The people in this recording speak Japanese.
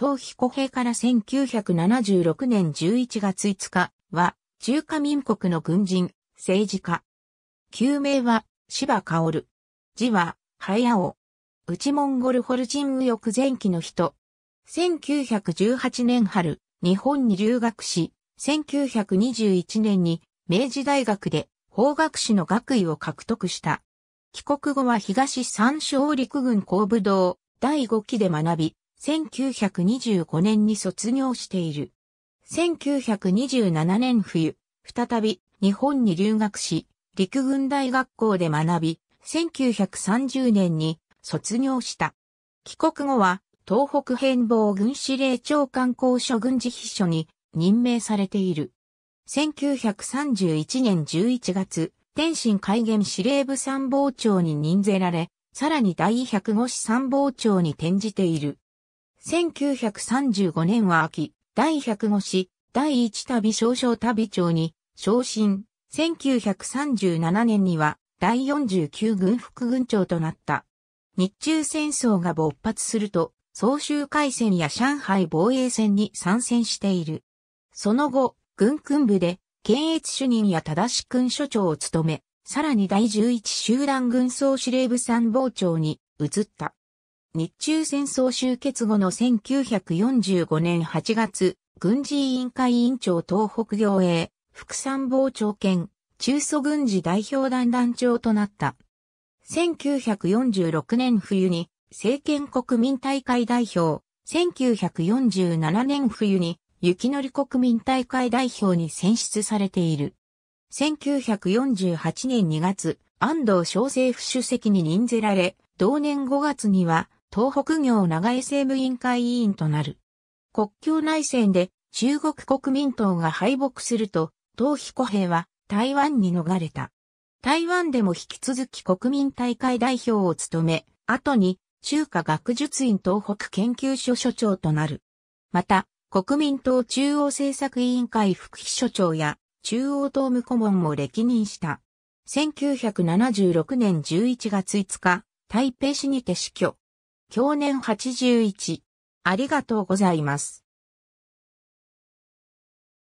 東古兵から1976年11月5日は、中華民国の軍人、政治家。旧名は、芝薫。字は、早尾。内モンゴルホルジン右翼前期の人。1918年春、日本に留学し、1921年に明治大学で法学士の学位を獲得した。帰国後は東三省陸軍工部堂第5期で学び、1925年に卒業している。1927年冬、再び日本に留学し、陸軍大学校で学び、1930年に卒業した。帰国後は、東北変貌軍司令長官公所軍事秘書に任命されている。1931年11月、天津海原司令部参謀長に任ぜられ、さらに第105師参謀長に転じている。1935年は秋、第105師、第1旅少将旅長に、昇進。1937年には、第49軍副軍長となった。日中戦争が勃発すると、総集海戦や上海防衛戦に参戦している。その後、軍訓部で、検閲主任や正し君所長を務め、さらに第11集団軍総司令部参謀長に移った。日中戦争終結後の1945年8月、軍事委員会委員長東北行営、副参謀長兼、中蘇軍事代表団団長となった。1946年冬に、政権国民大会代表、1947年冬に、雪のり国民大会代表に選出されている。1948年2月、安藤小政府主席に任ぜられ、同年5月には、東北行長江政務委員会委員となる。国境内戦で中国国民党が敗北すると、唐彦兵は台湾に逃れた。台湾でも引き続き国民大会代表を務め、後に中華学術院東北研究所所長となる。また、国民党中央政策委員会副秘書長や中央党務顧問も歴任した。1976年11月5日、台北市にて死去。享年81。ありがとうございます。